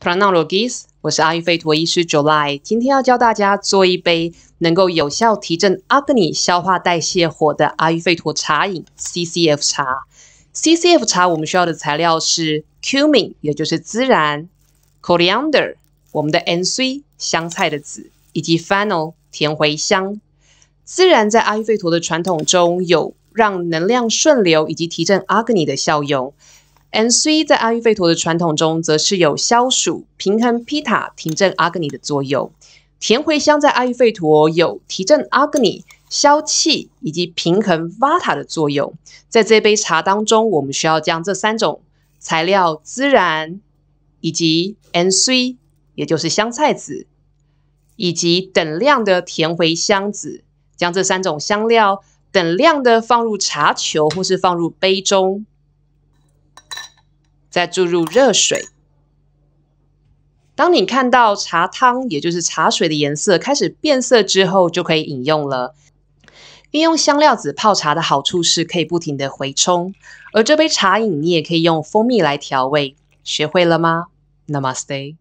p r a n a l o g i s 我是阿育吠陀医师 July，今天要教大家做一杯能够有效提振阿格尼消化代谢火的阿育吠陀茶饮 CCF 茶。CCF 茶我们需要的材料是 cumin，也就是孜然，coriander，我们的 NC 香菜的籽，以及 fennel 甜茴香。孜然在阿育吠陀的传统中有让能量顺流以及提振阿格尼的效用。Nc 在阿育吠陀的传统中，则是有消暑、平衡皮塔、提振阿格尼的作用。甜茴香在阿育吠陀有提振阿格尼、消气以及平衡瓦塔的作用。在这杯茶当中，我们需要将这三种材料：孜然以及 Nc，也就是香菜籽，以及等量的甜茴香籽，将这三种香料等量的放入茶球或是放入杯中。再注入热水。当你看到茶汤，也就是茶水的颜色开始变色之后，就可以饮用了。运用香料子泡茶的好处是可以不停的回冲，而这杯茶饮你也可以用蜂蜜来调味。学会了吗？Namaste。